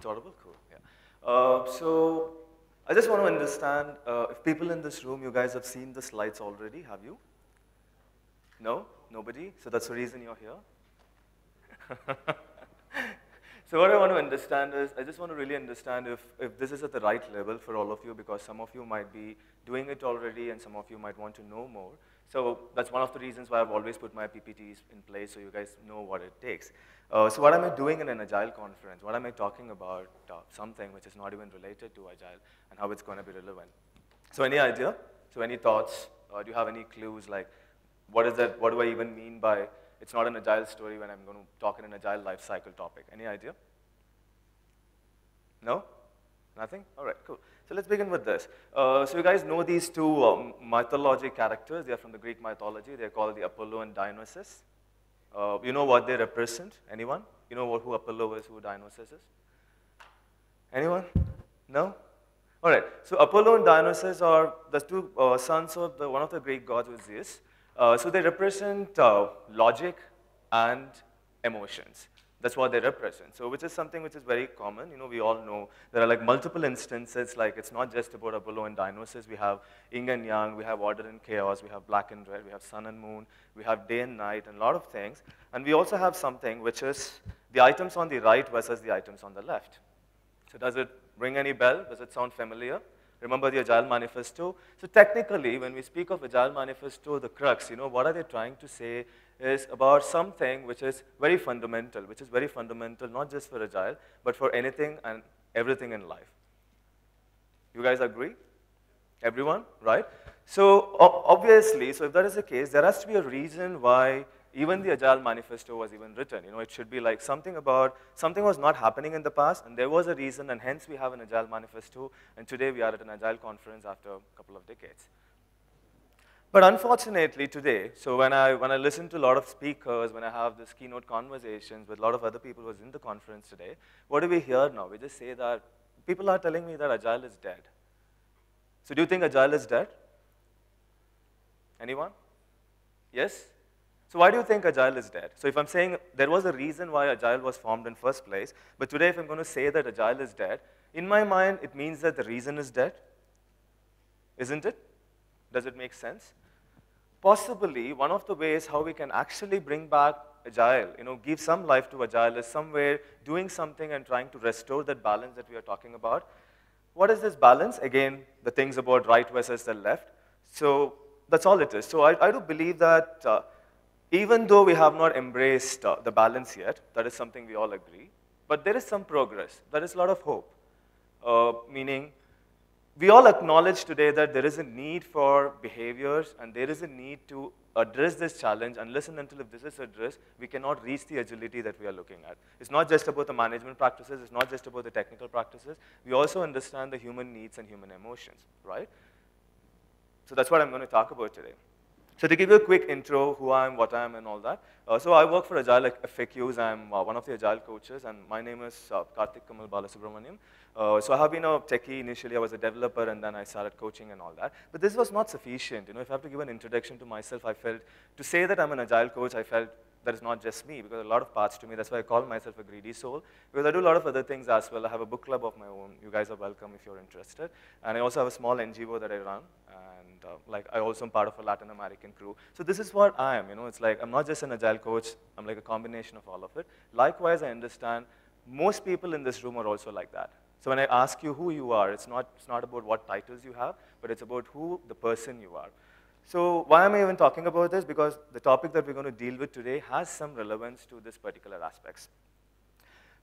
It's audible? Cool, yeah. Uh, so I just want to understand uh, if people in this room, you guys have seen the slides already, have you? No? Nobody? So that's the reason you're here? so what I want to understand is, I just want to really understand if, if this is at the right level for all of you because some of you might be doing it already and some of you might want to know more. So that's one of the reasons why I've always put my PPTs in place so you guys know what it takes. Uh, so what am I doing in an Agile conference? What am I talking about uh, something which is not even related to Agile and how it's going to be relevant? So any idea? So any thoughts? Uh, do you have any clues like what is that? What do I even mean by it's not an Agile story when I'm going to talk in an Agile lifecycle topic? Any idea? No? Nothing? All right, cool. So let's begin with this. Uh, so you guys know these two um, mythology characters. They are from the Greek mythology. They're called the Apollo and Dionysus. Uh, you know what they represent? Anyone? You know what, who Apollo is, who Dionysus is? Anyone? No? All right. So Apollo and Dionysus are the two uh, sons of the, one of the Greek gods, Zeus. Uh, so they represent uh, logic and emotions. That's what they represent. So which is something which is very common. You know, we all know there are like multiple instances, like it's not just about Apollo and dinosaurs. We have yin and yang, we have order and chaos, we have black and red, we have sun and moon, we have day and night, and a lot of things. And we also have something which is the items on the right versus the items on the left. So does it ring any bell? Does it sound familiar? Remember the Agile Manifesto? So technically, when we speak of Agile Manifesto, the crux, you know, what are they trying to say is about something which is very fundamental, which is very fundamental not just for Agile, but for anything and everything in life. You guys agree? Everyone, right? So obviously, so if that is the case, there has to be a reason why even the Agile manifesto was even written. You know, it should be like something about, something was not happening in the past, and there was a reason, and hence we have an Agile manifesto, and today we are at an Agile conference after a couple of decades. But unfortunately today, so when I, when I listen to a lot of speakers, when I have this keynote conversations with a lot of other people who was in the conference today, what do we hear now? We just say that people are telling me that Agile is dead. So do you think Agile is dead? Anyone? Yes? So why do you think Agile is dead? So if I'm saying there was a reason why Agile was formed in first place, but today if I'm going to say that Agile is dead, in my mind, it means that the reason is dead, isn't it? Does it make sense? Possibly, one of the ways how we can actually bring back agile, you know, give some life to agile is somewhere doing something and trying to restore that balance that we are talking about. What is this balance? Again, the things about right versus the left. So that's all it is. So I, I do believe that uh, even though we have not embraced uh, the balance yet, that is something we all agree, but there is some progress. There is a lot of hope, uh, meaning we all acknowledge today that there is a need for behaviors and there is a need to address this challenge. Unless and until if this is addressed, we cannot reach the agility that we are looking at. It's not just about the management practices. It's not just about the technical practices. We also understand the human needs and human emotions, right? So that's what I'm going to talk about today. So to give you a quick intro, who I am, what I am, and all that. Uh, so I work for Agile FAQs. I'm uh, one of the Agile coaches, and my name is uh, Karthik Kamal Balasubramaniam. Uh, so I have been a techie initially. I was a developer, and then I started coaching and all that. But this was not sufficient. You know, if I have to give an introduction to myself, I felt to say that I'm an agile coach, I felt that is not just me because a lot of parts to me. That's why I call myself a greedy soul because I do a lot of other things as well. I have a book club of my own. You guys are welcome if you're interested. And I also have a small NGO that I run. And uh, like I also am part of a Latin American crew. So this is what I am. You know, it's like I'm not just an agile coach. I'm like a combination of all of it. Likewise, I understand most people in this room are also like that. So when I ask you who you are, it's not, it's not about what titles you have, but it's about who the person you are. So why am I even talking about this? Because the topic that we're going to deal with today has some relevance to this particular aspects.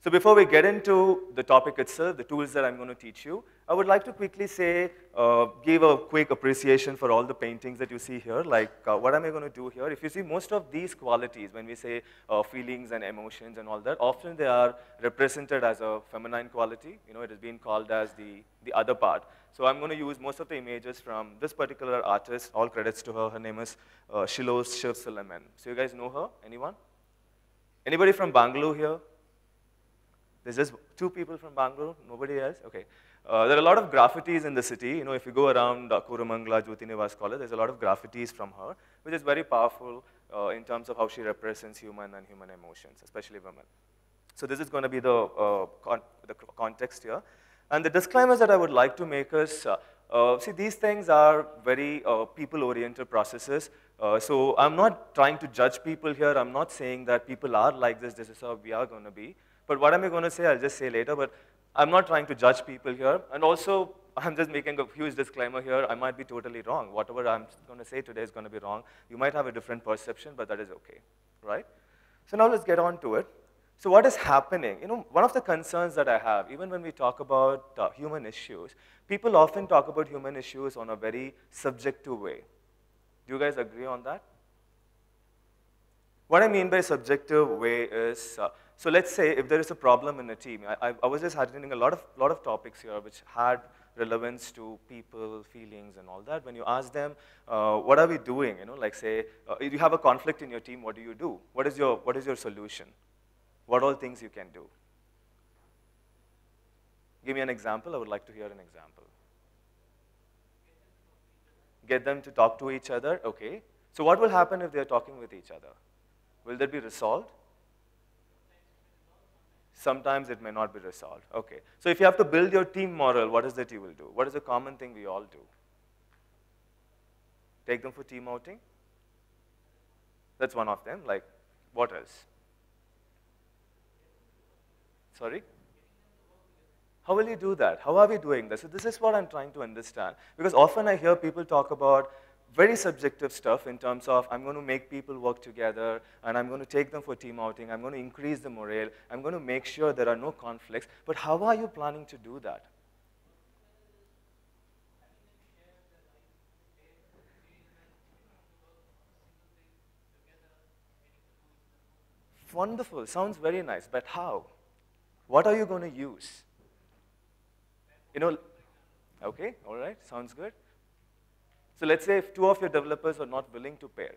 So before we get into the topic itself, the tools that I'm going to teach you, I would like to quickly say, uh, give a quick appreciation for all the paintings that you see here. Like, uh, what am I going to do here? If you see most of these qualities, when we say uh, feelings and emotions and all that, often they are represented as a feminine quality. You know, it has been called as the, the other part. So I'm going to use most of the images from this particular artist. All credits to her. Her name is uh, Shiloh Shiv So you guys know her? Anyone? Anybody from Bangalore here? There's just two people from Bangalore, nobody else? Okay. Uh, there are a lot of graffitis in the city. You know, if you go around uh, Kurumangala, Jyotinivas College, there's a lot of graffitis from her, which is very powerful uh, in terms of how she represents human and human emotions, especially women. So this is going to be the, uh, con the context here. And the disclaimers that I would like to make is, uh, uh, see, these things are very uh, people-oriented processes. Uh, so I'm not trying to judge people here. I'm not saying that people are like this. This is how we are going to be. But what am I going to say, I'll just say later. But I'm not trying to judge people here. And also, I'm just making a huge disclaimer here. I might be totally wrong. Whatever I'm going to say today is going to be wrong. You might have a different perception, but that is okay, right? So now let's get on to it. So what is happening? You know, one of the concerns that I have, even when we talk about uh, human issues, people often talk about human issues on a very subjective way. Do you guys agree on that? What I mean by subjective way is uh, so let's say if there is a problem in a team, I, I, was just attending a lot of, lot of topics here which had relevance to people, feelings, and all that. When you ask them, uh, what are we doing? You know, like say, uh, if you have a conflict in your team, what do you do? What is your, what is your solution? What all things you can do? Give me an example. I would like to hear an example. Get them to talk to each other. Okay. So what will happen if they're talking with each other? Will that be resolved? sometimes it may not be resolved. Okay, so if you have to build your team model, what is it you will do? What is a common thing we all do? Take them for team outing? That's one of them, like, what else? Sorry? How will you do that? How are we doing this? So this is what I'm trying to understand. Because often I hear people talk about very subjective stuff in terms of I'm going to make people work together and I'm going to take them for team outing, I'm going to increase the morale, I'm going to make sure there are no conflicts. But how are you planning to do that? Wonderful, sounds very nice, but how? What are you going to use? You know, okay, all right, sounds good. So let's say if two of your developers are not willing to pair.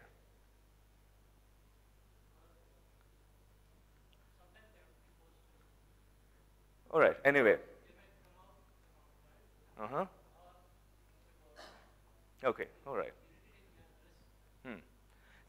All right, anyway. Uh-huh. Okay, all right.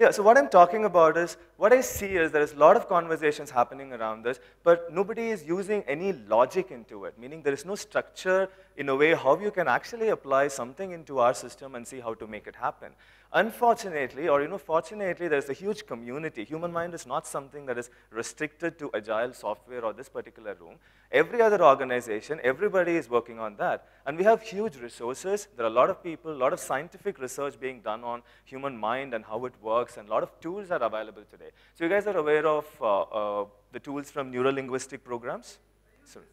Yeah, so what I'm talking about is, what I see is there's a lot of conversations happening around this, but nobody is using any logic into it, meaning there is no structure in a way how you can actually apply something into our system and see how to make it happen. Unfortunately, or you know, fortunately, there's a huge community. Human mind is not something that is restricted to agile software or this particular room. Every other organization, everybody is working on that. And we have huge resources. There are a lot of people, a lot of scientific research being done on human mind and how it works, and a lot of tools are available today. So you guys are aware of uh, uh, the tools from neurolinguistic programs? Sorry.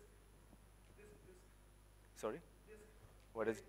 Sorry? What is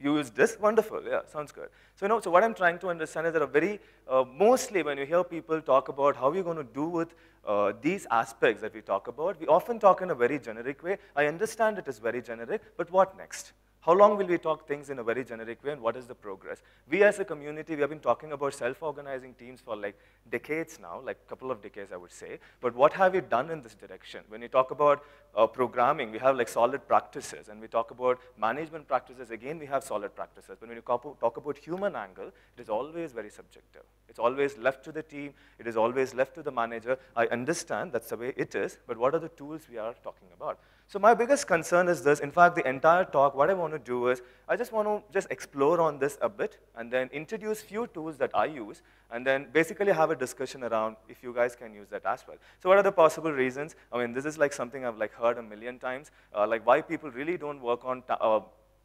you use this? Wonderful, yeah, sounds good. So, you know, so what I'm trying to understand is that a very, uh, mostly when you hear people talk about how you are going to do with uh, these aspects that we talk about, we often talk in a very generic way. I understand it is very generic, but what next? how long will we talk things in a very generic way and what is the progress? We as a community, we have been talking about self-organizing teams for like decades now, like a couple of decades I would say, but what have we done in this direction? When you talk about uh, programming, we have like solid practices, and we talk about management practices, again we have solid practices, but when you talk about human angle, it is always very subjective. It's always left to the team, it is always left to the manager. I understand that's the way it is, but what are the tools we are talking about? So my biggest concern is this. In fact, the entire talk, what I want to do is, I just want to just explore on this a bit and then introduce few tools that I use and then basically have a discussion around if you guys can use that as well. So what are the possible reasons? I mean, this is like something I've like heard a million times, uh, like why people really don't work on uh,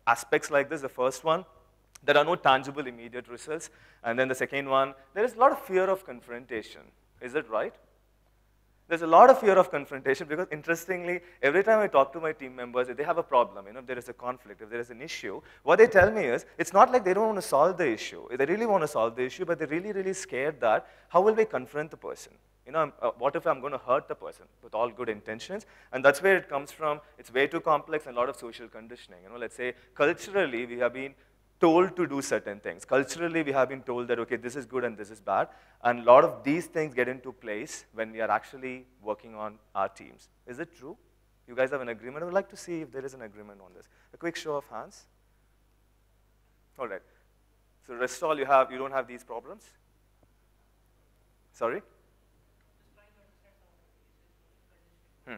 aspects like this. The first one, there are no tangible immediate results. And then the second one, there is a lot of fear of confrontation. Is it right? there's a lot of fear of confrontation because interestingly, every time I talk to my team members, if they have a problem, you know, if there is a conflict, if there is an issue, what they tell me is, it's not like they don't want to solve the issue. They really want to solve the issue, but they're really, really scared that, how will they confront the person? You know, uh, what if I'm going to hurt the person with all good intentions? And that's where it comes from. It's way too complex and a lot of social conditioning. You know, let's say culturally, we have been told to do certain things. Culturally, we have been told that, okay, this is good and this is bad. And a lot of these things get into place when we are actually working on our teams. Is it true? You guys have an agreement? I would like to see if there is an agreement on this. A quick show of hands. All right. So all, you, have, you don't have these problems? Sorry? Hmm.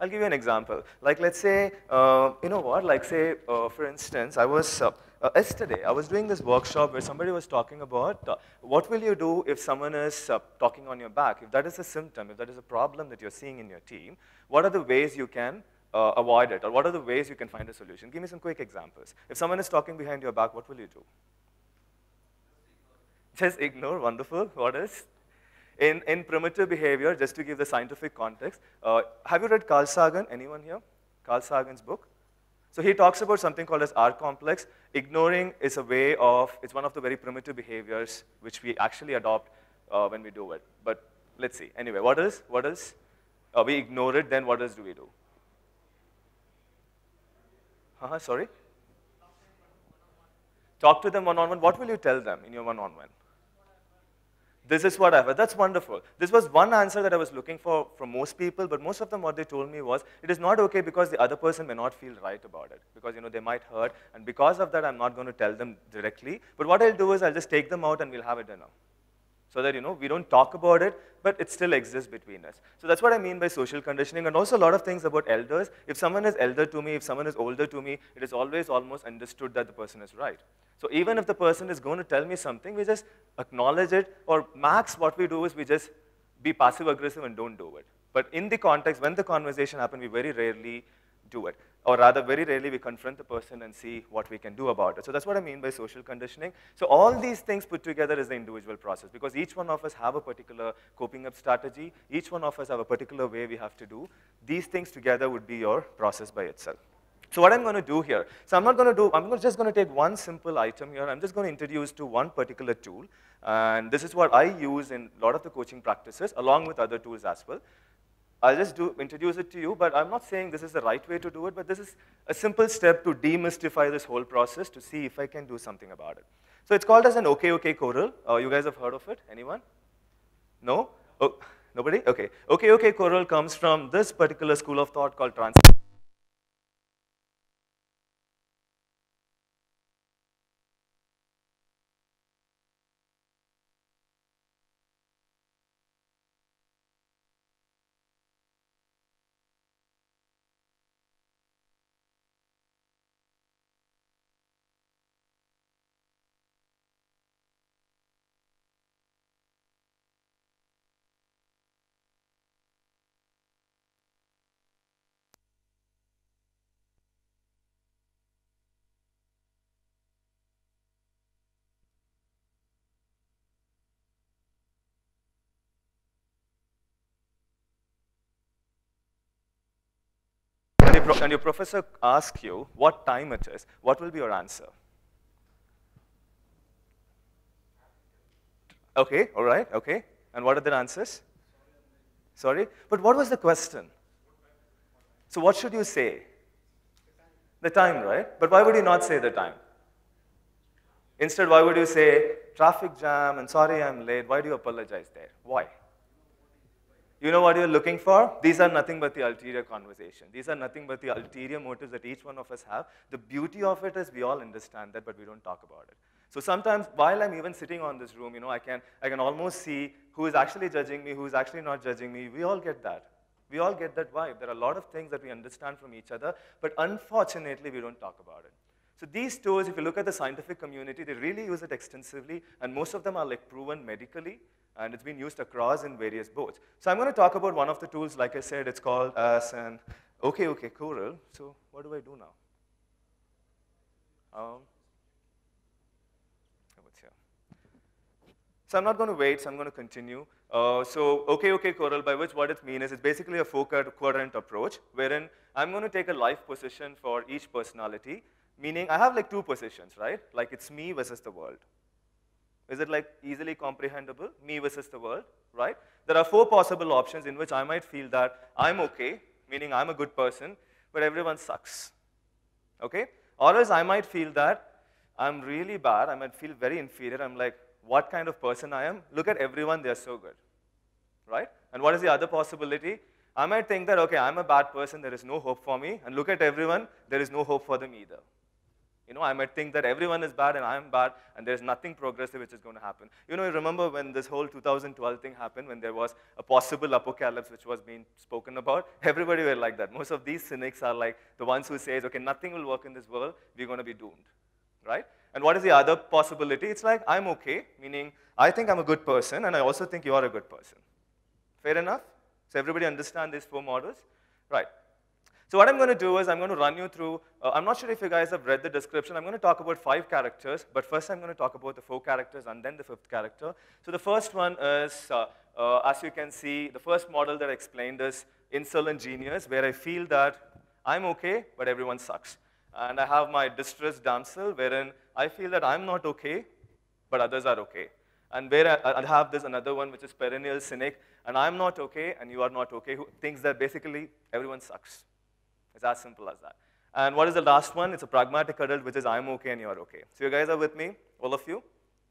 I'll give you an example. Like, let's say, uh, you know what? Like, say, uh, for instance, I was uh, uh, yesterday, I was doing this workshop where somebody was talking about uh, what will you do if someone is uh, talking on your back? If that is a symptom, if that is a problem that you're seeing in your team, what are the ways you can uh, avoid it? Or what are the ways you can find a solution? Give me some quick examples. If someone is talking behind your back, what will you do? Just ignore, wonderful. What is? In, in primitive behavior, just to give the scientific context, uh, have you read Carl Sagan? Anyone here? Carl Sagan's book? So he talks about something called as R-complex. Ignoring is a way of, it's one of the very primitive behaviors which we actually adopt uh, when we do it. But let's see. Anyway, what else? What else? Uh, we ignore it, then what else do we do? Uh -huh, sorry? Talk to them one-on-one. -on -one. What will you tell them in your one-on-one? -on -one? this is what I've heard. That's wonderful. This was one answer that I was looking for from most people, but most of them what they told me was, it is not okay because the other person may not feel right about it, because you know they might hurt, and because of that, I'm not going to tell them directly. But what I'll do is I'll just take them out and we'll have a dinner so that, you know, we don't talk about it, but it still exists between us. So that's what I mean by social conditioning and also a lot of things about elders. If someone is elder to me, if someone is older to me, it is always almost understood that the person is right. So even if the person is going to tell me something, we just acknowledge it or max what we do is we just be passive aggressive and don't do it. But in the context, when the conversation happens, we very rarely do it or rather very rarely we confront the person and see what we can do about it. So that's what I mean by social conditioning. So all these things put together is the individual process because each one of us have a particular coping up strategy. Each one of us have a particular way we have to do. These things together would be your process by itself. So what I'm going to do here, so I'm not going to do, I'm just going to take one simple item here. I'm just going to introduce to one particular tool. And this is what I use in a lot of the coaching practices along with other tools as well. I'll just do, introduce it to you, but I'm not saying this is the right way to do it, but this is a simple step to demystify this whole process to see if I can do something about it. So it's called as an OK OK Coral. Uh, you guys have heard of it? Anyone? No? Oh, nobody? Okay. OK OK Coral comes from this particular school of thought called trans. and your professor asks you what time it is, what will be your answer? Okay, all right, okay. And what are the answers? Sorry? But what was the question? So what should you say? The time, right? But why would you not say the time? Instead, why would you say, traffic jam, and sorry I'm late, why do you apologize there? Why? you know what you're looking for? These are nothing but the ulterior conversation. These are nothing but the ulterior motives that each one of us have. The beauty of it is we all understand that, but we don't talk about it. So sometimes while I'm even sitting on this room, you know, I can, I can almost see who is actually judging me, who is actually not judging me. We all get that. We all get that vibe. There are a lot of things that we understand from each other, but unfortunately, we don't talk about it. So these tools, if you look at the scientific community, they really use it extensively, and most of them are like proven medically, and it's been used across in various boards. So I'm going to talk about one of the tools, like I said, it's called as an okay, okay, Coral. So what do I do now? Um, So I'm not going to wait, so I'm going to continue. Uh, so okay, okay, Coral, by which what it means is it's basically a four-quadrant approach, wherein I'm going to take a life position for each personality, Meaning I have like two positions, right? Like it's me versus the world. Is it like easily comprehensible? Me versus the world, right? There are four possible options in which I might feel that I'm okay, meaning I'm a good person, but everyone sucks, okay? Or else I might feel that I'm really bad, I might feel very inferior, I'm like, what kind of person I am? Look at everyone, they're so good, right? And what is the other possibility? I might think that, okay, I'm a bad person, there is no hope for me, and look at everyone, there is no hope for them either. You know, I might think that everyone is bad and I'm bad and there's nothing progressive which is going to happen. You know, I remember when this whole 2012 thing happened, when there was a possible apocalypse which was being spoken about, everybody were like that. Most of these cynics are like the ones who says, okay, nothing will work in this world, we're going to be doomed, right? And what is the other possibility? It's like, I'm okay, meaning I think I'm a good person and I also think you are a good person. Fair enough? So everybody understand these four models? Right. So what I'm going to do is I'm going to run you through, uh, I'm not sure if you guys have read the description. I'm going to talk about five characters, but first I'm going to talk about the four characters and then the fifth character. So the first one is, uh, uh, as you can see, the first model that I explained is insolent genius, where I feel that I'm okay, but everyone sucks. And I have my distressed damsel, wherein I feel that I'm not okay, but others are okay. And where I, I have this another one, which is perennial cynic, and I'm not okay, and you are not okay, who thinks that basically everyone sucks. It's as simple as that. And what is the last one? It's a pragmatic adult, which is I'm okay and you're okay. So you guys are with me, all of you?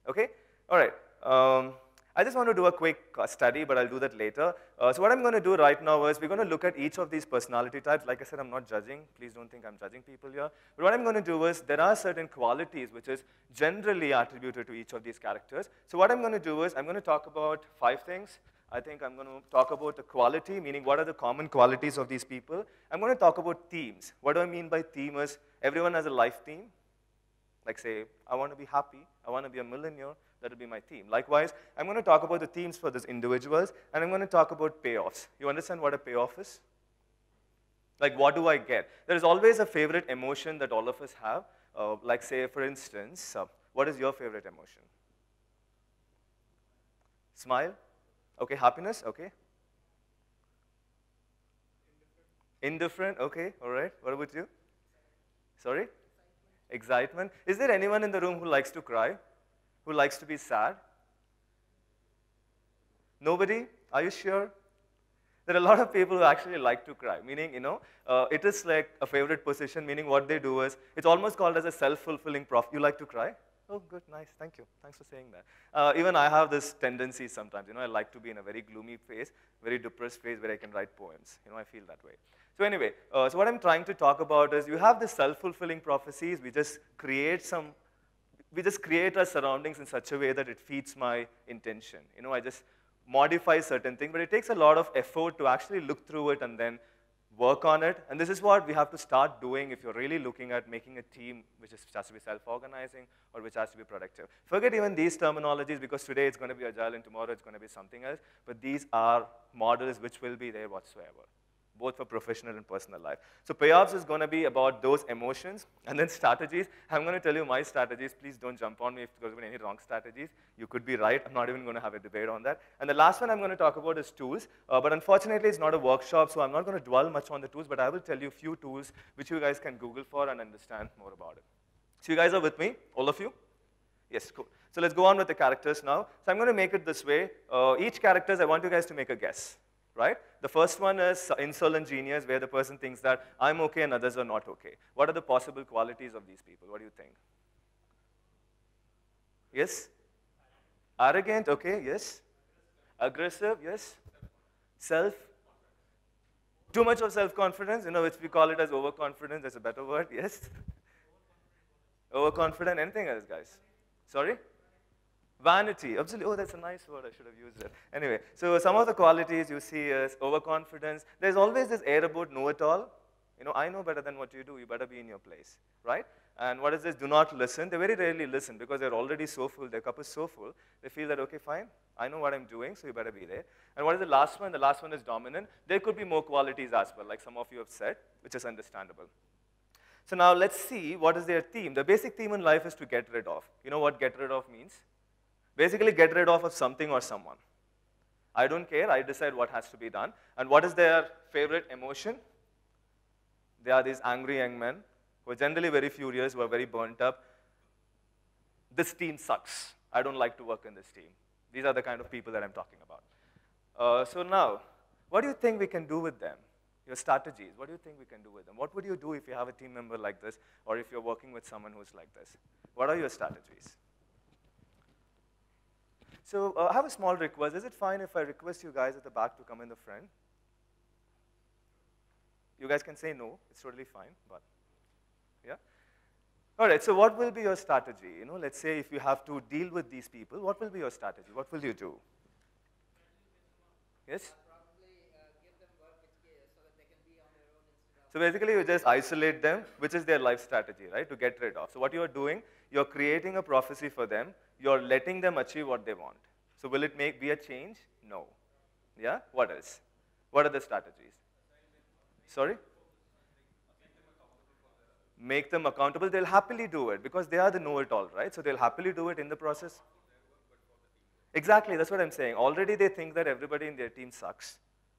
Okay? All right. Um, I just want to do a quick uh, study, but I'll do that later. Uh, so what I'm going to do right now is we're going to look at each of these personality types. Like I said, I'm not judging. Please don't think I'm judging people here. But what I'm going to do is there are certain qualities which is generally attributed to each of these characters. So what I'm going to do is I'm going to talk about five things. I think I'm going to talk about the quality, meaning what are the common qualities of these people. I'm going to talk about themes. What do I mean by theme is everyone has a life theme. Like say, I want to be happy, I want to be a millionaire, that'll be my theme. Likewise, I'm going to talk about the themes for these individuals, and I'm going to talk about payoffs. You understand what a payoff is? Like what do I get? There is always a favorite emotion that all of us have. Uh, like say, for instance, uh, what is your favorite emotion? Smile? Okay, happiness, okay. Indifferent, okay, all right. What about you? Sorry? Excitement. Is there anyone in the room who likes to cry? Who likes to be sad? Nobody? Are you sure? There are a lot of people who actually like to cry, meaning, you know, uh, it is like a favorite position, meaning what they do is, it's almost called as a self-fulfilling prophecy. You like to cry? Oh, good, nice, thank you. Thanks for saying that. Uh, even I have this tendency sometimes, you know, I like to be in a very gloomy phase, very depressed phase where I can write poems. You know, I feel that way. So anyway, uh, so what I'm trying to talk about is you have this self-fulfilling prophecies. We just create some, we just create our surroundings in such a way that it feeds my intention. You know, I just modify certain things, but it takes a lot of effort to actually look through it and then work on it. And this is what we have to start doing if you're really looking at making a team which, is, which has to be self-organizing or which has to be productive. Forget even these terminologies because today it's going to be agile and tomorrow it's going to be something else. But these are models which will be there whatsoever both for professional and personal life. So payoffs is going to be about those emotions. And then strategies, I'm going to tell you my strategies. Please don't jump on me if there's been any wrong strategies. You could be right. I'm not even going to have a debate on that. And the last one I'm going to talk about is tools. Uh, but unfortunately, it's not a workshop, so I'm not going to dwell much on the tools. But I will tell you a few tools which you guys can Google for and understand more about it. So you guys are with me, all of you? Yes, cool. So let's go on with the characters now. So I'm going to make it this way. Uh, each characters, I want you guys to make a guess right? The first one is insolent genius, where the person thinks that I'm okay and others are not okay. What are the possible qualities of these people? What do you think? Yes? Arrogant, okay, yes. Aggressive, yes. Self. Too much of self-confidence, you know, which we call it as overconfidence, that's a better word, yes. Overconfident, anything else, guys? Sorry? Vanity, absolutely. Oh, that's a nice word. I should have used it. Anyway, so some of the qualities you see is overconfidence. There's always this air about know-it-all. You know, I know better than what you do. You better be in your place, right? And what is this? Do not listen. They very rarely listen because they're already so full. Their cup is so full. They feel that, okay, fine. I know what I'm doing, so you better be there. And what is the last one? The last one is dominant. There could be more qualities as well, like some of you have said, which is understandable. So now let's see what is their theme. The basic theme in life is to get rid of. You know what get rid of means? Basically, get rid of something or someone. I don't care. I decide what has to be done. And what is their favorite emotion? They are these angry young men who are generally very furious, who are very burnt up. This team sucks. I don't like to work in this team. These are the kind of people that I'm talking about. Uh, so now, what do you think we can do with them? Your strategies, what do you think we can do with them? What would you do if you have a team member like this or if you're working with someone who's like this? What are your strategies? So uh, I have a small request. Is it fine if I request you guys at the back to come in the front? You guys can say no. It's totally fine, but yeah. All right, so what will be your strategy? You know, let's say if you have to deal with these people, what will be your strategy? What will you do? Yes? So basically you just isolate them, which is their life strategy, right, to get rid of. So what you are doing, you're creating a prophecy for them, you're letting them achieve what they want. So will it make be a change? No. Yeah? What else? What are the strategies? Sorry? Make them accountable. They'll happily do it because they are the know-it-all, right? So they'll happily do it in the process. Exactly, that's what I'm saying. Already they think that everybody in their team sucks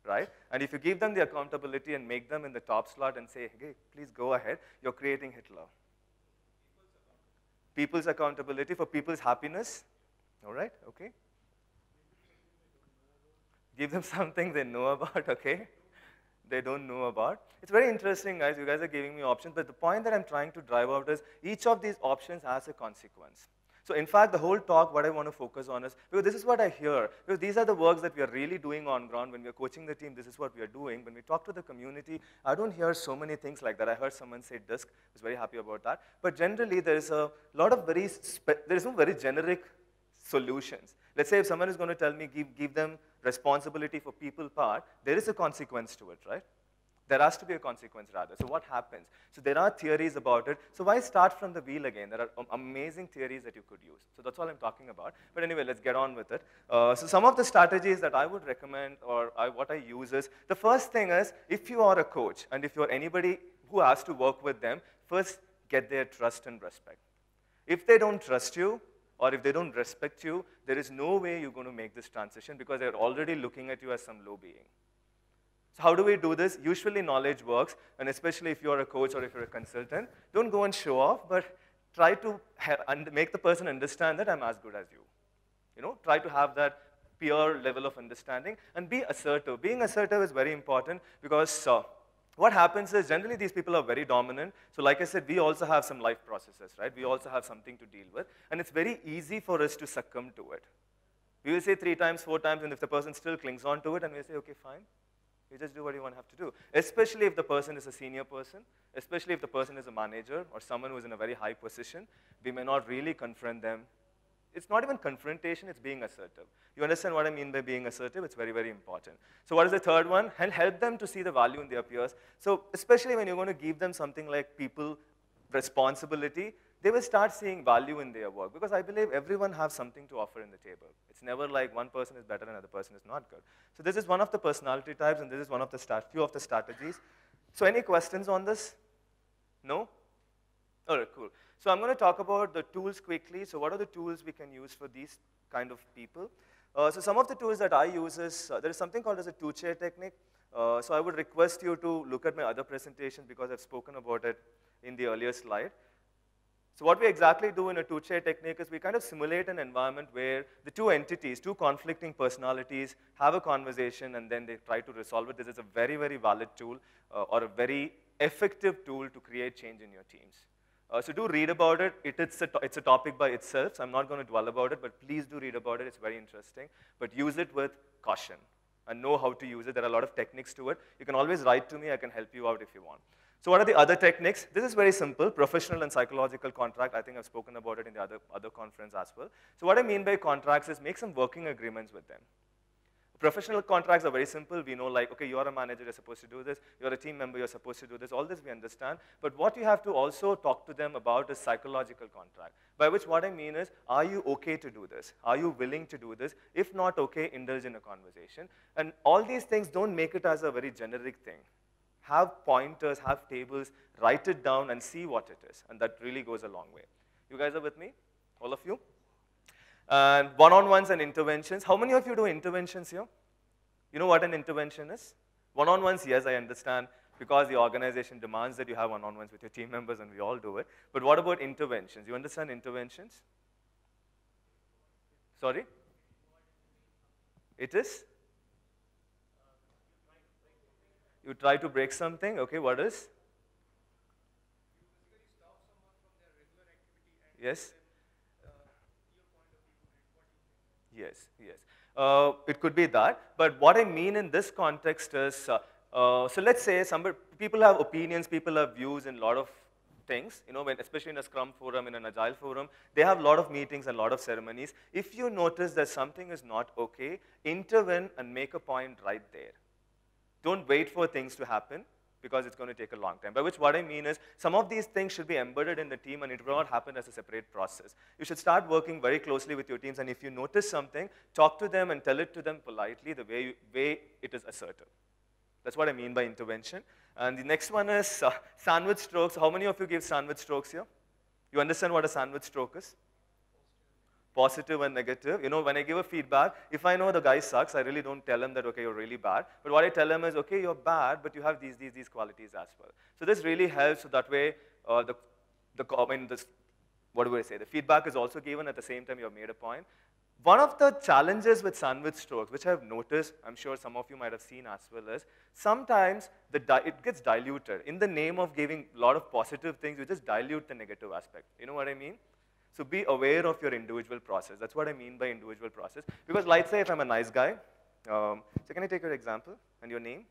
right? And if you give them the accountability and make them in the top slot and say, hey, please go ahead, you're creating Hitler. People's accountability, people's accountability for people's happiness, all right, okay? Give them something they know about, okay? They don't know about. It's very interesting, guys. You guys are giving me options, but the point that I'm trying to drive out is each of these options has a consequence. So in fact, the whole talk, what I want to focus on is, because this is what I hear, because these are the works that we are really doing on ground. When we are coaching the team, this is what we are doing. When we talk to the community, I don't hear so many things like that. I heard someone say disk, I was very happy about that. But generally, there is a lot of very, there is no very generic solutions. Let's say if someone is going to tell me, give, give them responsibility for people part, there is a consequence to it, right? There has to be a consequence, rather. So what happens? So there are theories about it. So why start from the wheel again? There are um, amazing theories that you could use. So that's all I'm talking about. But anyway, let's get on with it. Uh, so some of the strategies that I would recommend or I, what I use is, the first thing is, if you are a coach and if you're anybody who has to work with them, first get their trust and respect. If they don't trust you, or if they don't respect you, there is no way you're going to make this transition because they're already looking at you as some low being. So how do we do this? Usually knowledge works, and especially if you're a coach or if you're a consultant, don't go and show off, but try to make the person understand that I'm as good as you. You know, try to have that peer level of understanding and be assertive. Being assertive is very important because uh, what happens is generally these people are very dominant. So like I said, we also have some life processes, right? We also have something to deal with. And it's very easy for us to succumb to it. We will say three times, four times, and if the person still clings on to it, and we say, okay, fine, you just do what you want to have to do, especially if the person is a senior person, especially if the person is a manager or someone who's in a very high position. We may not really confront them. It's not even confrontation, it's being assertive. You understand what I mean by being assertive? It's very, very important. So what is the third one? And help them to see the value in their peers. So especially when you're going to give them something like people responsibility, they will start seeing value in their work because I believe everyone has something to offer in the table. It's never like one person is better and another person is not good. So this is one of the personality types and this is one of the few of the strategies. So any questions on this? No? All right, cool. So I'm going to talk about the tools quickly. So what are the tools we can use for these kind of people? Uh, so some of the tools that I use is, uh, there is something called as a two-chair technique. Uh, so I would request you to look at my other presentation because I've spoken about it in the earlier slide. So what we exactly do in a two-chair technique is we kind of simulate an environment where the two entities, two conflicting personalities, have a conversation and then they try to resolve it. This is a very, very valid tool uh, or a very effective tool to create change in your teams. Uh, so do read about it. it it's, a it's a topic by itself, so I'm not going to dwell about it, but please do read about it. It's very interesting. But use it with caution and know how to use it. There are a lot of techniques to it. You can always write to me. I can help you out if you want. So what are the other techniques? This is very simple, professional and psychological contract. I think I've spoken about it in the other, other conference as well. So what I mean by contracts is make some working agreements with them. Professional contracts are very simple. We know like, okay, you're a manager, you're supposed to do this. You're a team member, you're supposed to do this. All this we understand. But what you have to also talk to them about is psychological contract, by which what I mean is, are you okay to do this? Are you willing to do this? If not okay, indulge in a conversation. And all these things don't make it as a very generic thing have pointers, have tables, write it down and see what it is. And that really goes a long way. You guys are with me? All of you? And one-on-ones and interventions. How many of you do interventions here? You know what an intervention is? One-on-ones, yes, I understand, because the organization demands that you have one-on-ones with your team members, and we all do it. But what about interventions? You understand interventions? Sorry? It is? you try to break something. Okay, what else? Yes. Yes, yes. Uh, it could be that. But what I mean in this context is, uh, uh, so let's say somebody, people have opinions, people have views in a lot of things, you know, when, especially in a Scrum forum, in an Agile forum, they have a lot of meetings and a lot of ceremonies. If you notice that something is not okay, intervene and make a point right there. Don't wait for things to happen because it's going to take a long time. By which what I mean is some of these things should be embedded in the team and it will not happen as a separate process. You should start working very closely with your teams and if you notice something, talk to them and tell it to them politely the way, you, way it is asserted. That's what I mean by intervention. And the next one is uh, sandwich strokes. How many of you give sandwich strokes here? You understand what a sandwich stroke is? positive and negative. You know, when I give a feedback, if I know the guy sucks, I really don't tell him that, okay, you're really bad. But what I tell him is, okay, you're bad, but you have these, these, these qualities as well. So this really helps. So that way, uh, the, the, I mean, this, what do I say? The feedback is also given. At the same time, you've made a point. One of the challenges with sandwich strokes, which I've noticed, I'm sure some of you might have seen as well, is sometimes it gets diluted. In the name of giving a lot of positive things, you just dilute the negative aspect. You know what I mean? So be aware of your individual process. That's what I mean by individual process. Because let's say if I'm a nice guy, um, so can I take your example and your name?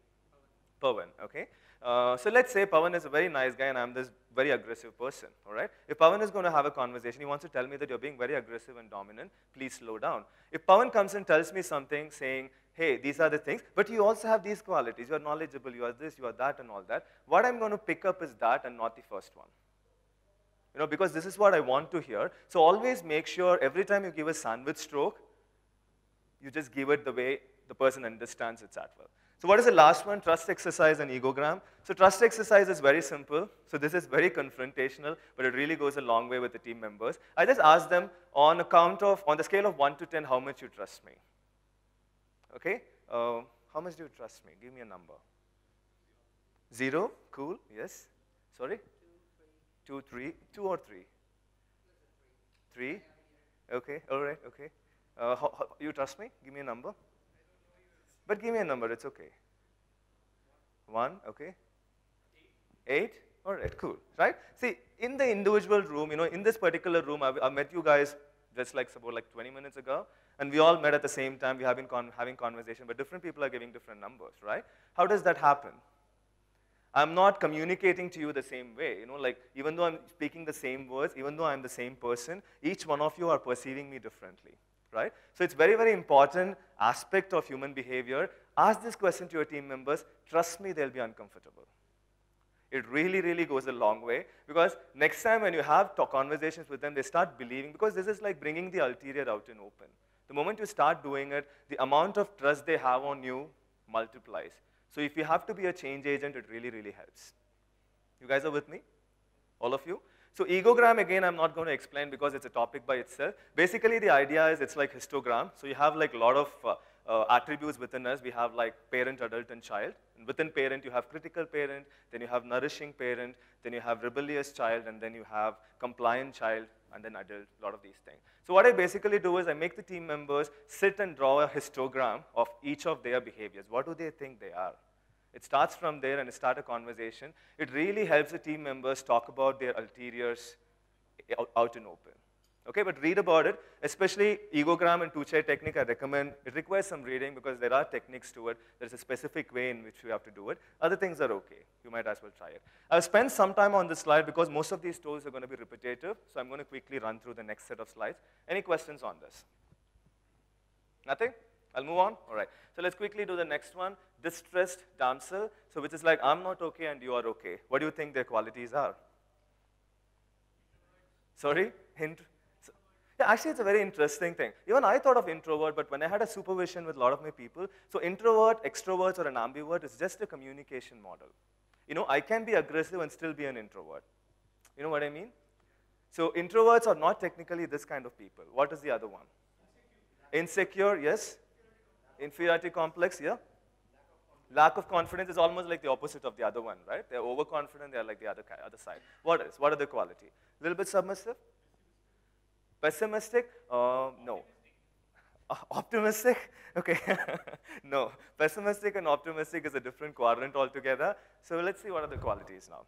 Pawan, okay? Uh, so let's say Pawan is a very nice guy and I'm this very aggressive person, all right? If Pawan is going to have a conversation, he wants to tell me that you're being very aggressive and dominant, please slow down. If Pawan comes and tells me something saying, hey, these are the things, but you also have these qualities, you are knowledgeable, you are this, you are that and all that, what I'm going to pick up is that and not the first one, you know, because this is what I want to hear. So always make sure every time you give a sandwich stroke, you just give it the way the person understands it's at will. So what is the last one? Trust exercise and egogram. So trust exercise is very simple. So this is very confrontational, but it really goes a long way with the team members. I just ask them on a count of, on the scale of 1 to 10, how much you trust me. Okay? Uh, how much do you trust me? Give me a number. Zero? Cool. Yes. Sorry? two, three, two or three? Three? Okay, all right, okay. Uh, you trust me? Give me a number. But give me a number, it's okay. One, okay. Eight? All right, cool, right? See, in the individual room, you know, in this particular room, I, I met you guys just like about like 20 minutes ago, and we all met at the same time. We have been con having conversation, but different people are giving different numbers, right? How does that happen? I'm not communicating to you the same way. You know, like even though I'm speaking the same words, even though I'm the same person, each one of you are perceiving me differently, right? So it's very, very important aspect of human behavior. Ask this question to your team members. Trust me, they'll be uncomfortable. It really, really goes a long way because next time when you have conversations with them, they start believing because this is like bringing the ulterior out in open. The moment you start doing it, the amount of trust they have on you multiplies. So if you have to be a change agent, it really, really helps. You guys are with me? All of you? So egogram, again, I'm not going to explain because it's a topic by itself. Basically, the idea is it's like histogram. So you have like a lot of uh, uh, attributes within us. We have like parent, adult, and child. And within parent, you have critical parent, then you have nourishing parent, then you have rebellious child, and then you have compliant child, and then adult, a lot of these things. So what I basically do is I make the team members sit and draw a histogram of each of their behaviors. What do they think they are? It starts from there and start a conversation. It really helps the team members talk about their ulteriors out and open. Okay, but read about it, especially egogram and two-chair technique I recommend. It requires some reading because there are techniques to it. There's a specific way in which you have to do it. Other things are okay. You might as well try it. I'll spend some time on this slide because most of these tools are going to be repetitive, so I'm going to quickly run through the next set of slides. Any questions on this? Nothing? I'll move on? All right. So let's quickly do the next one, distressed damsel. So which is like, I'm not okay and you are okay. What do you think their qualities are? Sorry? Hint? Yeah, actually, it's a very interesting thing. Even I thought of introvert, but when I had a supervision with a lot of my people, so introvert, extrovert, or an ambivert is just a communication model. You know, I can be aggressive and still be an introvert. You know what I mean? So introverts are not technically this kind of people. What is the other one? Insecure, yes inferiority complex here? Lack of confidence is almost like the opposite of the other one, right? They're overconfident, they're like the other, other side. What is? What are the quality? A little bit submissive? Pessimistic? Uh, no. Uh, optimistic? Okay. no. Pessimistic and optimistic is a different quadrant altogether. So let's see what are the qualities now.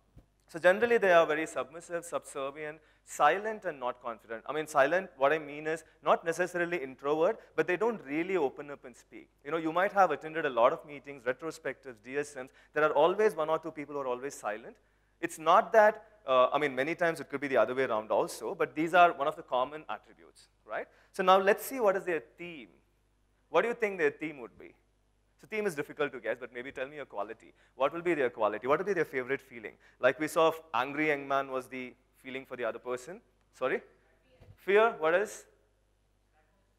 So generally they are very submissive, subservient, silent and not confident. I mean silent, what I mean is not necessarily introvert, but they don't really open up and speak. You know, you might have attended a lot of meetings, retrospectives, DSMs. There are always one or two people who are always silent. It's not that, uh, I mean, many times it could be the other way around also, but these are one of the common attributes, right? So now let's see what is their theme. What do you think their theme would be? So theme is difficult to guess, but maybe tell me your quality. What will be their quality? What will be their favorite feeling? Like we saw, angry young man was the feeling for the other person. Sorry? Fear. What else?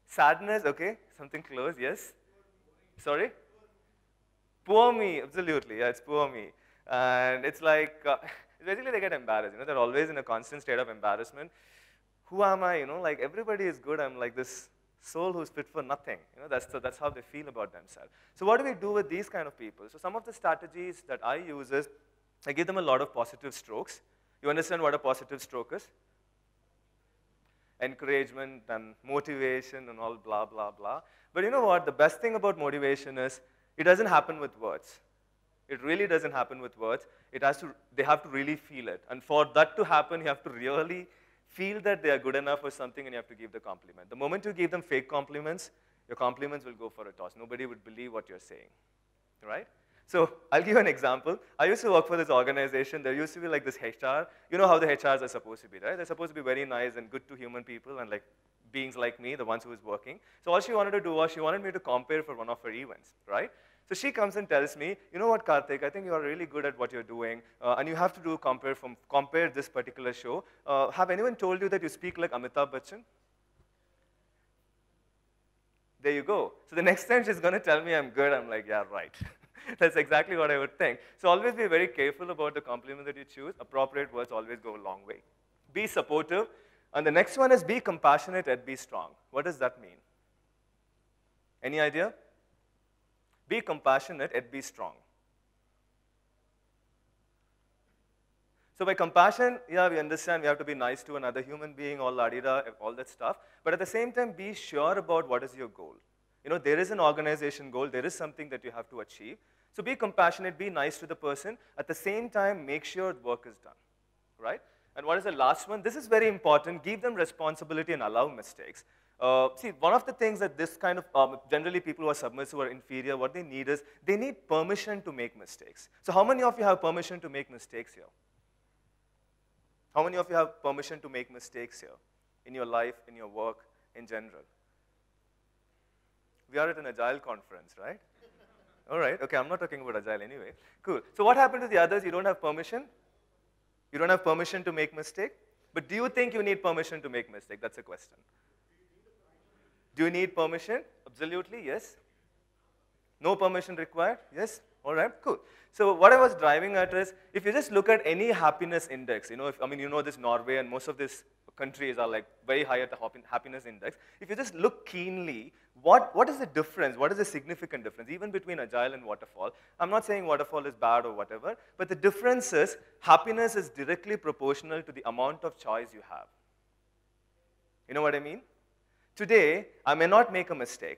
Sadness. Sadness. Okay. Something close. Yes. Sorry? Poor me. Absolutely. Yeah, it's poor me. And it's like, uh, basically they get embarrassed. You know, they're always in a constant state of embarrassment. Who am I? You know, like everybody is good. I'm like this soul who's fit for nothing. You know, that's, the, that's how they feel about themselves. So what do we do with these kind of people? So some of the strategies that I use is I give them a lot of positive strokes. You understand what a positive stroke is? Encouragement and motivation and all blah, blah, blah. But you know what? The best thing about motivation is it doesn't happen with words. It really doesn't happen with words. It has to, they have to really feel it. And for that to happen, you have to really feel that they are good enough for something and you have to give the compliment. The moment you give them fake compliments, your compliments will go for a toss. Nobody would believe what you're saying, right? So I'll give you an example. I used to work for this organization. There used to be like this HR. You know how the HRs are supposed to be, right? They're supposed to be very nice and good to human people and like beings like me, the ones who is working. So all she wanted to do was she wanted me to compare for one of her events, right? So she comes and tells me, you know what, Karthik, I think you are really good at what you're doing, uh, and you have to do compare from compare this particular show. Uh, have anyone told you that you speak like Amitabh Bachchan? There you go. So the next time she's going to tell me I'm good, I'm like, yeah, right. That's exactly what I would think. So always be very careful about the compliment that you choose. Appropriate words always go a long way. Be supportive. And the next one is be compassionate and be strong. What does that mean? Any idea? Be compassionate and be strong. So by compassion, yeah, we understand we have to be nice to another human being, all ladida, all that stuff. But at the same time, be sure about what is your goal. You know, there is an organization goal, there is something that you have to achieve. So be compassionate, be nice to the person. At the same time, make sure the work is done, right? And what is the last one? This is very important. Give them responsibility and allow mistakes. Uh, see, one of the things that this kind of, um, generally people who are submissive or inferior, what they need is, they need permission to make mistakes. So how many of you have permission to make mistakes here? How many of you have permission to make mistakes here? In your life, in your work, in general? We are at an Agile conference, right? All right, okay, I'm not talking about Agile anyway. Cool, so what happened to the others? You don't have permission? You don't have permission to make mistake? But do you think you need permission to make mistake? That's a question. Do you need permission? Absolutely, yes. No permission required? Yes? All right, cool. So what I was driving at is, if you just look at any happiness index, you know, if, I mean, you know this Norway and most of these countries are like very high at the happiness index. If you just look keenly, what, what is the difference? What is the significant difference, even between agile and waterfall? I'm not saying waterfall is bad or whatever, but the difference is happiness is directly proportional to the amount of choice you have. You know what I mean? Today, I may not make a mistake,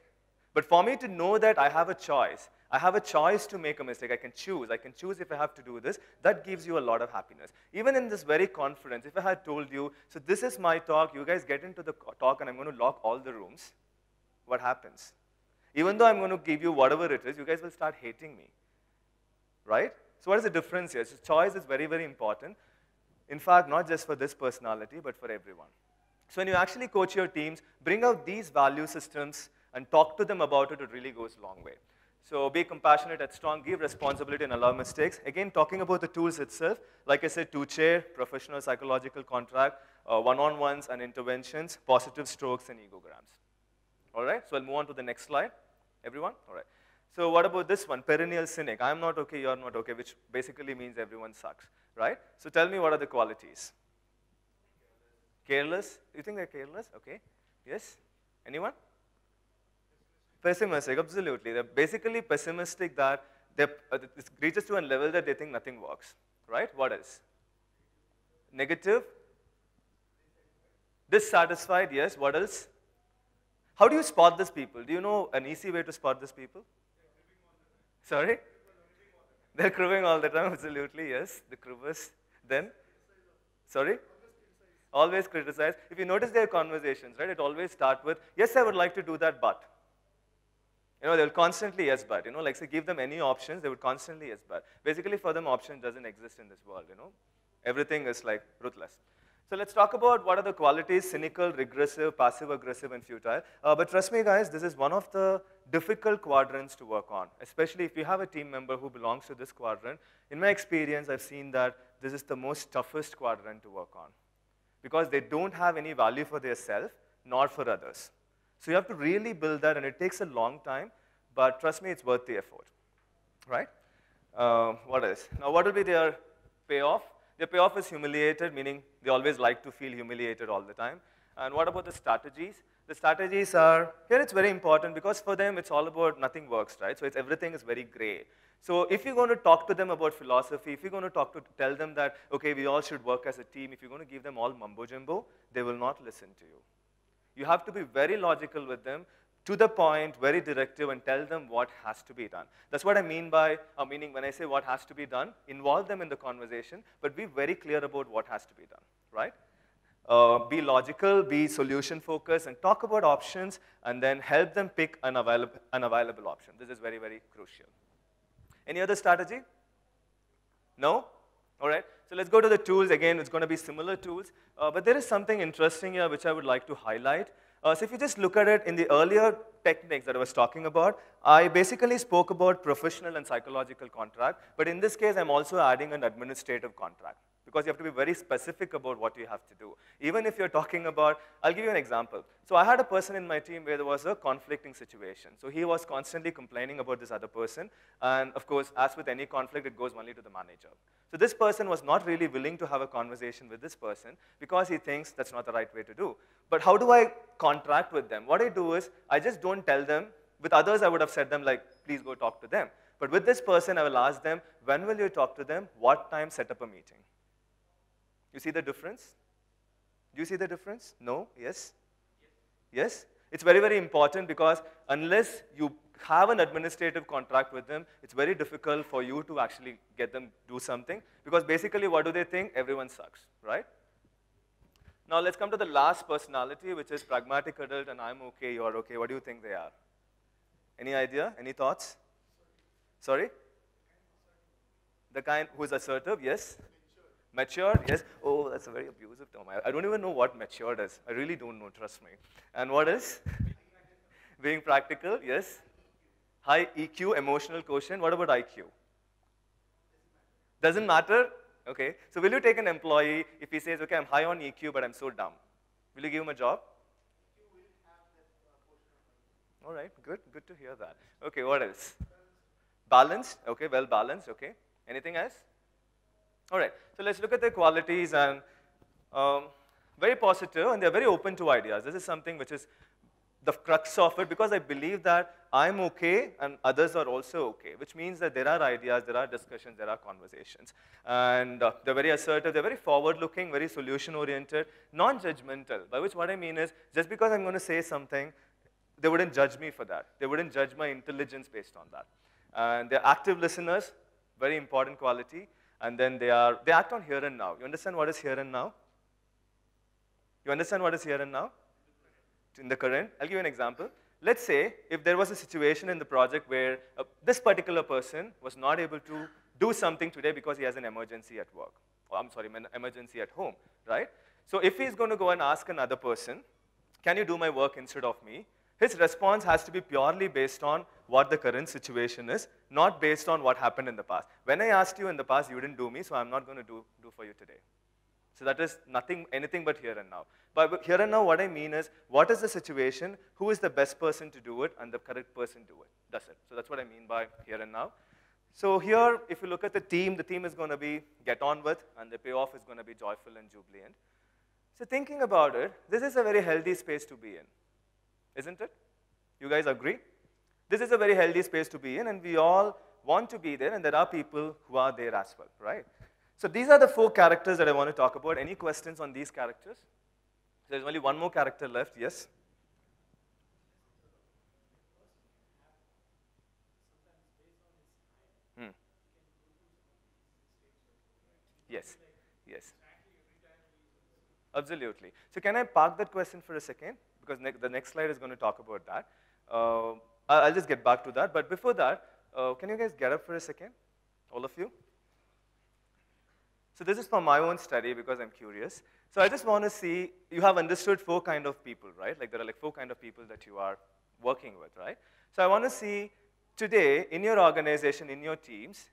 but for me to know that I have a choice, I have a choice to make a mistake. I can choose. I can choose if I have to do this. That gives you a lot of happiness. Even in this very conference, if I had told you, so this is my talk, you guys get into the talk and I'm going to lock all the rooms, what happens? Even though I'm going to give you whatever it is, you guys will start hating me. Right? So, what is the difference here? So choice is very, very important. In fact, not just for this personality, but for everyone. So when you actually coach your teams, bring out these value systems and talk to them about it, it really goes a long way. So be compassionate and strong, give responsibility and allow mistakes. Again, talking about the tools itself, like I said, two-chair, professional psychological contract, uh, one-on-ones and interventions, positive strokes and egograms. All right, so I'll move on to the next slide. Everyone, all right. So what about this one, perennial cynic? I'm not okay, you're not okay, which basically means everyone sucks, right? So tell me what are the qualities? Careless? You think they're careless? Okay. Yes? Anyone? Pessimistic, absolutely. They're basically pessimistic that they, uh, reaches to a level that they think nothing works, right? What else? Negative? Dissatisfied, yes. What else? How do you spot these people? Do you know an easy way to spot these people? Sorry? They're cribbing all the time, absolutely, yes. The cribbers. Then? Sorry? always criticize. If you notice their conversations, right, it always starts with, yes, I would like to do that, but. You know, they'll constantly yes, but. You know, like, say, give them any options, they would constantly yes, but. Basically, for them, option doesn't exist in this world, you know. Everything is, like, ruthless. So let's talk about what are the qualities, cynical, regressive, passive-aggressive, and futile. Uh, but trust me, guys, this is one of the difficult quadrants to work on, especially if you have a team member who belongs to this quadrant. In my experience, I've seen that this is the most toughest quadrant to work on because they don't have any value for themselves nor for others. So you have to really build that, and it takes a long time, but trust me, it's worth the effort, right? Uh, what else? Now, what will be their payoff? Their payoff is humiliated, meaning they always like to feel humiliated all the time. And what about the strategies? The strategies are, here it's very important because for them it's all about nothing works, right? So it's everything is very gray. So if you're going to talk to them about philosophy, if you're going to talk to tell them that, okay, we all should work as a team, if you're going to give them all mumbo jumbo, they will not listen to you. You have to be very logical with them, to the point, very directive, and tell them what has to be done. That's what I mean by, uh, meaning when I say what has to be done, involve them in the conversation, but be very clear about what has to be done, right? uh, be logical, be solution focused, and talk about options, and then help them pick an, available an available option. This is very, very crucial. Any other strategy? No? All right. So let's go to the tools. Again, it's going to be similar tools. Uh, but there is something interesting here which I would like to highlight. Uh, so if you just look at it in the earlier techniques that I was talking about, I basically spoke about professional and psychological contract. But in this case, I'm also adding an administrative contract because you have to be very specific about what you have to do. Even if you're talking about, I'll give you an example. So I had a person in my team where there was a conflicting situation. So he was constantly complaining about this other person. And of course, as with any conflict, it goes only to the manager. So this person was not really willing to have a conversation with this person because he thinks that's not the right way to do. But how do I contract with them? What I do is I just don't tell them. With others, I would have said them like, please go talk to them. But with this person, I will ask them, when will you talk to them? What time set up a meeting? You see the difference? Do you see the difference? No? Yes? Yes? It's very, very important because unless you have an administrative contract with them, it's very difficult for you to actually get them do something because basically what do they think? Everyone sucks, right? Now let's come to the last personality, which is pragmatic adult and I'm okay, you're okay. What do you think they are? Any idea? Any thoughts? Sorry? The kind who's assertive, yes? Matured, yes. Oh, that's a very abusive term. I, I don't even know what matured is. I really don't know, trust me. And what is? Being practical, yes. High EQ, emotional quotient. What about IQ? Doesn't matter? Okay. So will you take an employee if he says, okay, I'm high on EQ, but I'm so dumb? Will you give him a job? All right, good, good to hear that. Okay, what else? Balanced, okay, well balanced, okay. Anything else? All right, so let's look at their qualities and um, very positive and they're very open to ideas. This is something which is the crux of it because I believe that I'm okay and others are also okay, which means that there are ideas, there are discussions, there are conversations. And uh, they're very assertive, they're very forward-looking, very solution-oriented, non-judgmental, by which what I mean is just because I'm going to say something, they wouldn't judge me for that. They wouldn't judge my intelligence based on that. And they're active listeners, very important quality and then they are they act on here and now. You understand what is here and now? You understand what is here and now? In the current. I'll give you an example. Let's say if there was a situation in the project where uh, this particular person was not able to do something today because he has an emergency at work. Oh, I'm sorry, an emergency at home, right? So if he's going to go and ask another person, can you do my work instead of me? His response has to be purely based on what the current situation is, not based on what happened in the past. When I asked you in the past, you didn't do me, so I'm not going to do, do for you today. So that is nothing, anything but here and now. But here and now, what I mean is, what is the situation, who is the best person to do it, and the correct person do it. That's it. So that's what I mean by here and now. So here, if you look at the team, the team is going to be get on with, and the payoff is going to be joyful and jubilant. So thinking about it, this is a very healthy space to be in, isn't it? You guys agree? This is a very healthy space to be in, and we all want to be there, and there are people who are there as well, right? So these are the four characters that I want to talk about. Any questions on these characters? There's only one more character left, yes? Hmm. Yes, yes. Absolutely. So can I park that question for a second? Because ne the next slide is going to talk about that. Uh, I'll just get back to that. But before that, uh, can you guys get up for a second, all of you? So this is for my own study because I'm curious. So I just want to see, you have understood four kind of people, right? Like there are like four kind of people that you are working with, right? So I want to see today in your organization, in your teams,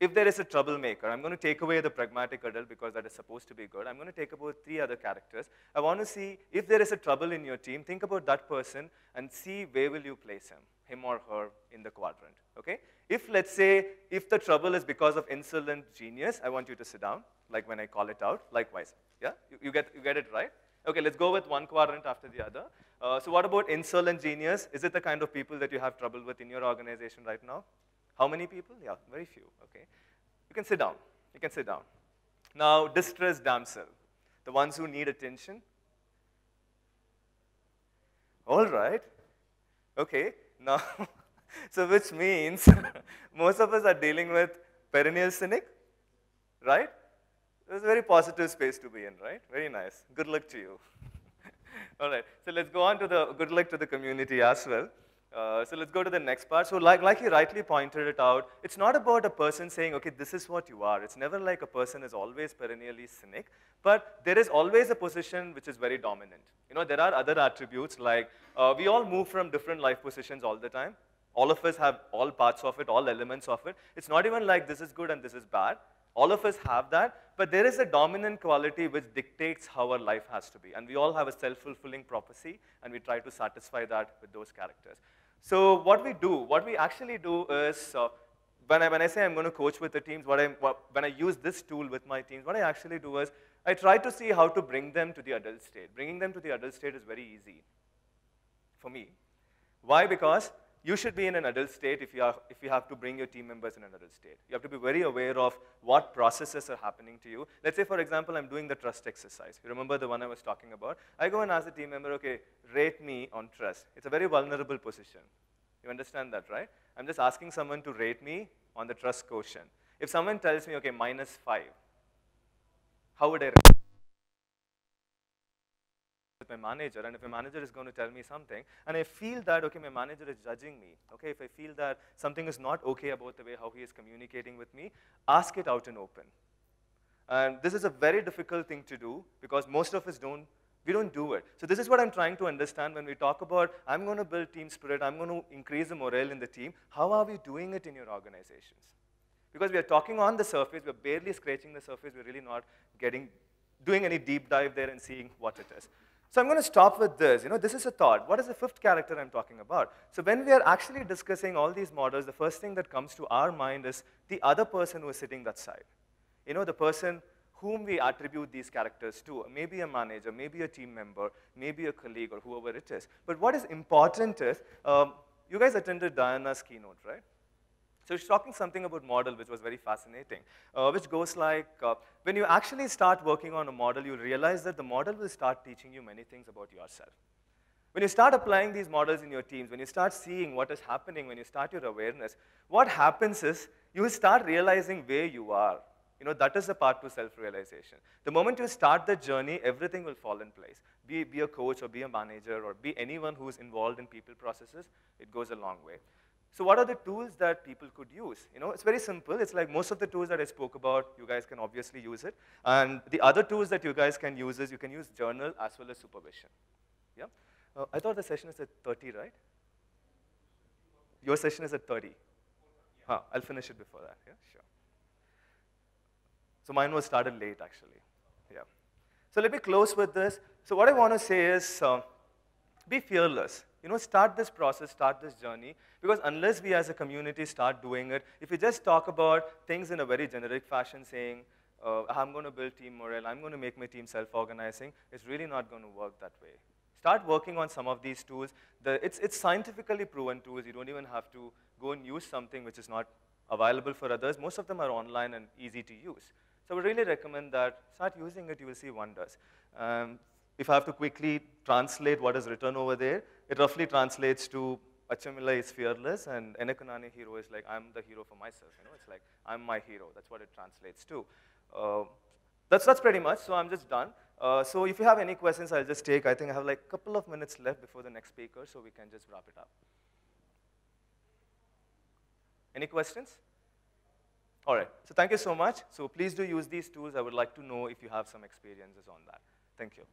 if there is a troublemaker, I'm going to take away the pragmatic adult because that is supposed to be good. I'm going to take about three other characters. I want to see if there is a trouble in your team, think about that person and see where will you place him, him or her in the quadrant, okay? If, let's say, if the trouble is because of insolent genius, I want you to sit down, like when I call it out, likewise, yeah? You, you get, you get it right? Okay, let's go with one quadrant after the other. Uh, so what about insolent genius? Is it the kind of people that you have trouble with in your organization right now? How many people? Yeah, very few, okay. You can sit down. You can sit down. Now, distressed damsel, the ones who need attention. All right. Okay, now, so which means most of us are dealing with perennial cynic, right? It's a very positive space to be in, right? Very nice. Good luck to you. All right, so let's go on to the good luck to the community as well. Uh, so let's go to the next part. So like, like he rightly pointed it out, it's not about a person saying, okay, this is what you are. It's never like a person is always perennially cynic, but there is always a position which is very dominant. You know, there are other attributes like uh, we all move from different life positions all the time. All of us have all parts of it, all elements of it. It's not even like this is good and this is bad. All of us have that, but there is a dominant quality which dictates how our life has to be. And we all have a self-fulfilling prophecy, and we try to satisfy that with those characters. So what we do, what we actually do is, uh, when, I, when I say I'm going to coach with the teams, what I, what, when I use this tool with my teams, what I actually do is I try to see how to bring them to the adult state. Bringing them to the adult state is very easy for me. Why? Because you should be in an adult state if you, are, if you have to bring your team members in an adult state. You have to be very aware of what processes are happening to you. Let's say, for example, I'm doing the trust exercise. You remember the one I was talking about? I go and ask the team member, okay, rate me on trust. It's a very vulnerable position. You understand that, right? I'm just asking someone to rate me on the trust quotient. If someone tells me, okay, minus five, how would I rate? with my manager, and if my manager is going to tell me something, and I feel that, okay, my manager is judging me, okay, if I feel that something is not okay about the way how he is communicating with me, ask it out in open. And this is a very difficult thing to do because most of us don't we don't do it. So this is what I'm trying to understand when we talk about I'm going to build team spirit, I'm going to increase the morale in the team. How are we doing it in your organizations? Because we are talking on the surface, we're barely scratching the surface, we're really not getting, doing any deep dive there and seeing what it is. So I'm going to stop with this. You know, this is a thought. What is the fifth character I'm talking about? So when we are actually discussing all these models, the first thing that comes to our mind is the other person who is sitting that side. You know, the person whom we attribute these characters to, maybe a manager, maybe a team member, maybe a colleague or whoever it is. But what is important is, um, you guys attended Diana's keynote, right? So she's talking something about model, which was very fascinating, uh, which goes like, uh, when you actually start working on a model, you realize that the model will start teaching you many things about yourself. When you start applying these models in your teams, when you start seeing what is happening, when you start your awareness, what happens is you will start realizing where you are. You know, that is the part to self-realization. The moment you start the journey, everything will fall in place. Be, be a coach or be a manager or be anyone who's involved in people processes, it goes a long way. So what are the tools that people could use? You know, it's very simple. It's like most of the tools that I spoke about, you guys can obviously use it. And the other tools that you guys can use is you can use journal as well as supervision. Yeah? Uh, I thought the session is at 30, right? Your session is at 30. Huh, I'll finish it before that. Yeah, sure. So mine was started late, actually. Yeah. So let me close with this. So what I want to say is uh, be fearless. You know, start this process, start this journey, because unless we as a community start doing it, if we just talk about things in a very generic fashion, saying, uh, I'm going to build team morale, I'm going to make my team self-organizing, it's really not going to work that way. Start working on some of these tools. The, it's, it's scientifically proven tools. You don't even have to go and use something which is not available for others. Most of them are online and easy to use. So I would really recommend that start using it, you will see wonders. Um, if I have to quickly translate what is written over there, it roughly translates to Achamila is fearless and Enakunani hero is like, I'm the hero for myself. You know, it's like, I'm my hero. That's what it translates to. Uh, that's, that's pretty much, so I'm just done. Uh, so if you have any questions, I'll just take, I think I have like a couple of minutes left before the next speaker, so we can just wrap it up. Any questions? All right, so thank you so much. So please do use these tools. I would like to know if you have some experiences on that. Thank you.